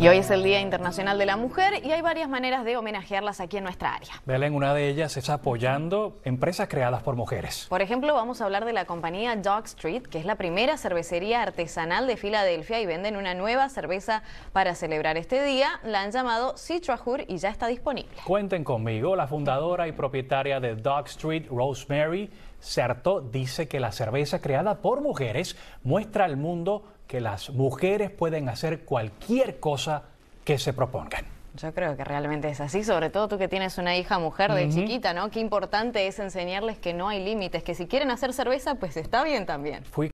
Y hoy es el Día Internacional de la Mujer y hay varias maneras de homenajearlas aquí en nuestra área. Belén, una de ellas es apoyando empresas creadas por mujeres. Por ejemplo, vamos a hablar de la compañía Dog Street, que es la primera cervecería artesanal de Filadelfia y venden una nueva cerveza para celebrar este día. La han llamado citrahur y ya está disponible. Cuenten conmigo, la fundadora y propietaria de Dog Street, Rosemary Certo, dice que la cerveza creada por mujeres muestra al mundo que las mujeres pueden hacer cualquier cosa que se propongan. Yo creo que realmente es así, sobre todo tú que tienes una hija mujer de chiquita, ¿no? Qué importante es enseñarles que no hay límites, que si quieren hacer cerveza, pues está bien también.